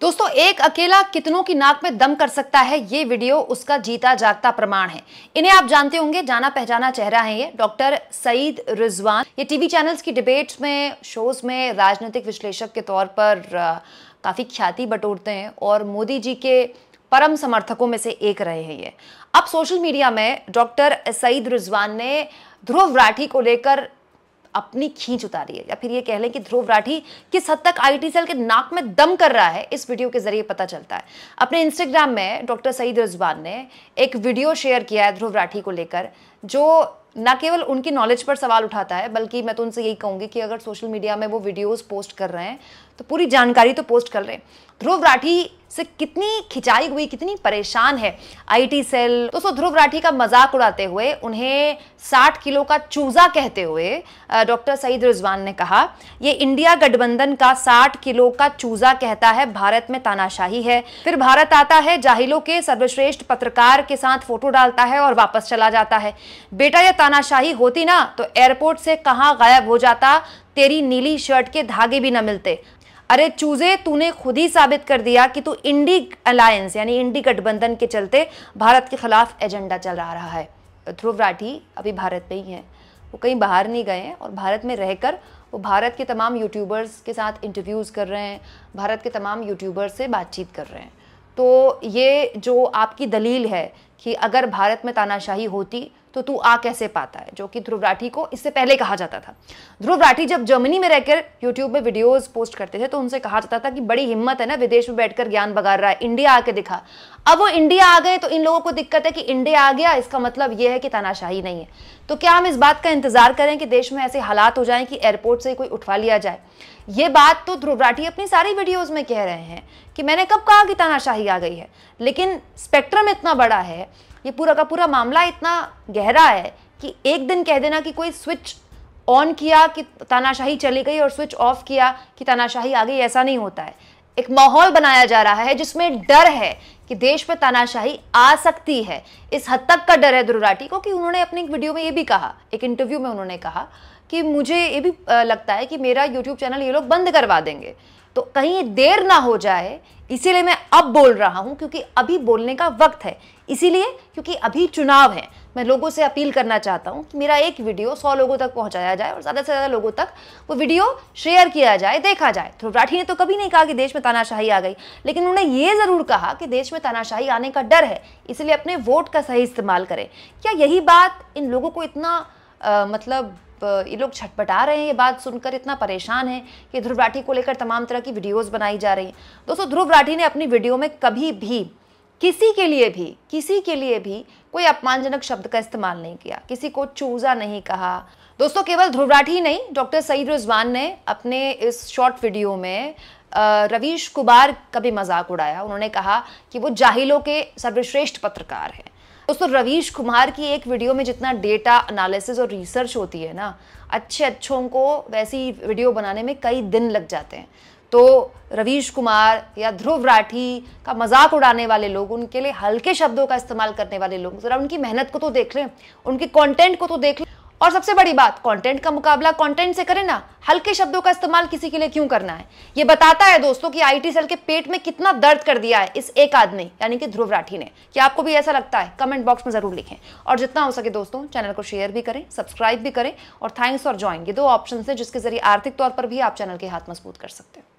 दोस्तों एक अकेला कितनों की नाक में दम कर सकता है ये वीडियो उसका जीता जागता प्रमाण है इन्हें आप जानते होंगे जाना पहचाना चेहरा है ये डॉक्टर सईद रिजवान ये टीवी चैनल्स की डिबेट्स में शोज में राजनीतिक विश्लेषक के तौर पर काफ़ी ख्याति बटोरते हैं और मोदी जी के परम समर्थकों में से एक रहे हैं ये अब सोशल मीडिया में डॉक्टर सईद रिजवान ने ध्रुव राठी को लेकर अपनी खींच उतारी है या फिर ये कह लें कि ध्रुव राठी किस हद तक आईटी सेल के नाक में दम कर रहा है इस वीडियो के जरिए पता चलता है अपने इंस्टाग्राम में डॉक्टर सईद रिजवान ने एक वीडियो शेयर किया है ध्रुव राठी को लेकर जो न केवल उनकी नॉलेज पर सवाल उठाता है बल्कि मैं तो उनसे यही कहूंगी कि अगर सोशल मीडिया में वो वीडियोस पोस्ट कर रहे हैं तो पूरी जानकारी तो पोस्ट कर रहे हैं ध्रुव राठी से कितनी खिंचाई हुई कितनी परेशान है आईटी सेल तो सो ध्रुव राठी का मजाक उड़ाते हुए उन्हें 60 किलो का चूजा कहते हुए डॉक्टर सईद रिजवान ने कहा ये इंडिया गठबंधन का 60 किलो का चूजा कहता है भारत में तानाशाही है फिर भारत आता है जाहिलों के सर्वश्रेष्ठ पत्रकार के साथ फोटो डालता है और वापस चला जाता है बेटा यह तानाशाही होती ना तो एयरपोर्ट से कहाँ गायब हो जाता तेरी नीली शर्ट के धागे भी न मिलते अरे चूजे तूने खुद ही साबित कर दिया कि तू इंडी अलायंस यानी इंडी गठबंधन के चलते भारत के खिलाफ एजेंडा चल रहा है ध्रुव राठी अभी भारत में ही हैं वो कहीं बाहर नहीं गए हैं और भारत में रहकर वो भारत के तमाम यूट्यूबर्स के साथ इंटरव्यूज़ कर रहे हैं भारत के तमाम यूट्यूबर्स से बातचीत कर रहे हैं तो ये जो आपकी दलील है कि अगर भारत में तानाशाही होती तो तू आ कैसे पाता है जो कि ध्रुव राठी को इससे पहले कहा जाता था ध्रुव राठी जब जर्मनी में रहकर यूट्यूब में वीडियोस पोस्ट करते थे तो उनसे कहा जाता था कि बड़ी हिम्मत है ना विदेश में बैठकर ज्ञान बगाड़ रहा है इंडिया आके दिखा अब वो इंडिया आ गए तो इन लोगों को दिक्कत है कि इंडिया आ गया इसका मतलब ये है कि तानाशाही नहीं है तो क्या हम इस बात का इंतजार करें कि देश में ऐसे हालात हो जाएं कि एयरपोर्ट से कोई उठवा लिया जाए ये बात तो ध्रुव राठी अपनी सारी वीडियोज में कह रहे हैं कि मैंने कब कहा कि तानाशाही आ गई है लेकिन स्पेक्ट्रम इतना बड़ा है ये पूरा का पूरा मामला इतना गहरा है कि एक दिन कह देना कि कोई स्विच ऑन किया कि तानाशाही चली गई और स्विच ऑफ किया कि तानाशाही आ गई ऐसा नहीं होता है एक माहौल बनाया जा रहा है जिसमें डर है कि देश में तानाशाही आ सकती है इस हद तक का डर है दुर्राटी को कि उन्होंने अपनी एक वीडियो में ये भी कहा एक इंटरव्यू में उन्होंने कहा कि मुझे ये भी लगता है कि मेरा यूट्यूब चैनल ये लोग बंद करवा देंगे तो कहीं देर ना हो जाए इसीलिए मैं अब बोल रहा हूँ क्योंकि अभी बोलने का वक्त है इसीलिए क्योंकि अभी चुनाव है मैं लोगों से अपील करना चाहता हूँ कि मेरा एक वीडियो सौ लोगों तक पहुँचाया जाए और ज़्यादा से ज़्यादा लोगों तक वो वीडियो शेयर किया जाए देखा जाए तो राठी ने तो कभी नहीं कहा कि देश में तानाशाही आ गई लेकिन उन्होंने ये ज़रूर कहा कि देश में तानाशाही आने का डर है इसलिए अपने वोट का सही इस्तेमाल करें क्या यही बात इन लोगों को इतना आ, मतलब ये लोग छटपटा रहे हैं ये बात सुनकर इतना परेशान है कि ध्रुव राठी को लेकर तमाम तरह की वीडियोस बनाई जा रही हैं दोस्तों ध्रुव राठी ने अपनी वीडियो में कभी भी किसी के लिए भी किसी के लिए भी कोई अपमानजनक शब्द का इस्तेमाल नहीं किया किसी को चूजा नहीं कहा दोस्तों केवल ध्रुव राठी नहीं डॉक्टर सईद रिजवान ने अपने इस शॉर्ट वीडियो में रवीश कुमार का भी मजाक उड़ाया उन्होंने कहा कि वो जाहिलों के सर्वश्रेष्ठ पत्रकार हैं दोस्तों रवीश कुमार की एक वीडियो में जितना डेटा एनालिसिस और रिसर्च होती है ना अच्छे अच्छों को वैसी वीडियो बनाने में कई दिन लग जाते हैं तो रवीश कुमार या ध्रुव राठी का मजाक उड़ाने वाले लोग उनके लिए हल्के शब्दों का इस्तेमाल करने वाले लोग ज़रा उनकी मेहनत को तो देख लें उनके कंटेंट को तो देख लें और सबसे बड़ी बात कंटेंट का मुकाबला कंटेंट से करें ना हल्के शब्दों का इस्तेमाल किसी के लिए क्यों करना है ये बताता है दोस्तों कि आईटी सेल के पेट में कितना दर्द कर दिया है इस एक आदमी यानी कि ध्रुव राठी ने क्या आपको भी ऐसा लगता है कमेंट बॉक्स में जरूर लिखें और जितना हो सके दोस्तों चैनल को शेयर भी करें सब्सक्राइब भी करें और थैंक्स और ज्वाइन ये दो ऑप्शन है जिसके जरिए आर्थिक तौर पर भी आप चैनल के हाथ मजबूत कर सकते हैं